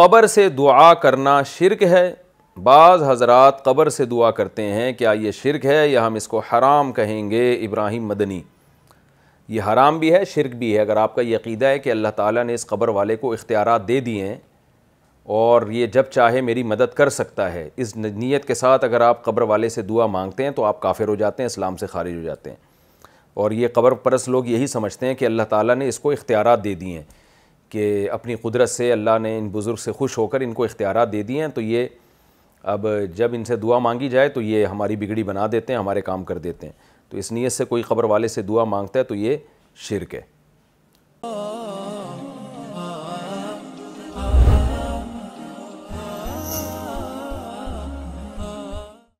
कब्र से दुआ करना शिरक है बाज़ हजरात क़बर से दुआ करते हैं क्या ये शिरक है या हम इसको हराम कहेंगे इब्राहिम मदनी ये हराम भी है शिरक भी है अगर आपका यकीदा है कि अल्लाह ताला ने इस कब्र वाले को इख्तियार दे दिए हैं और ये जब चाहे मेरी मदद कर सकता है इस नीयत के साथ अगर आप कब्र वाले से दुआ मांगते हैं तो आप काफिर हो जाते हैं इस्लाम से खारिज हो जाते हैं और ये कब्र परस लोग यही समझते हैं कि अल्लाह ताला ने इसको इख्तियार दे दिए हैं कि अपनी कुदरत से अल्लाह ने इन बुज़ुर्ग से खुश होकर इनको इख्तियार दे दिए हैं तो ये अब जब इनसे दुआ मांगी जाए तो ये हमारी बिगड़ी बना देते हैं हमारे काम कर देते हैं तो इस नीयत से कोई ख़बर वाले से दुआ मांगता है तो ये शिरक है